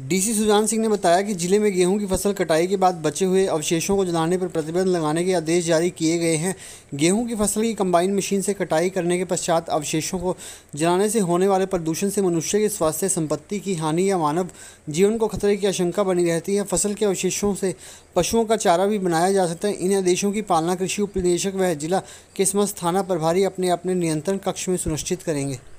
DC Sujan Singh ने बताया कि जिले में गेहूं की फसल कटाई के बाद बचे हुए अवशेषों को जलाने पर प्रतिबंध लगाने के आदेश जारी किए गए हैं गेहूं की फसल की कंबाइन मशीन से कटाई करने के पश्चात अवशेषों को जलाने से होने वाले प्रदूषण से मनुष्य के स्वास्थ्य संपत्ति की हानि या मानव जीवन को खतरे की आशंका बनी रहती है फसल के अवशेषों से पशुओं का चारा भी बनाया जा सकता है इन आदेशों की पालना कृषि उप निदेशक व जिला के समस्त थाना प्रभारी अपने अपने नियंत्रण कक्ष में सुनिश्चित करेंगे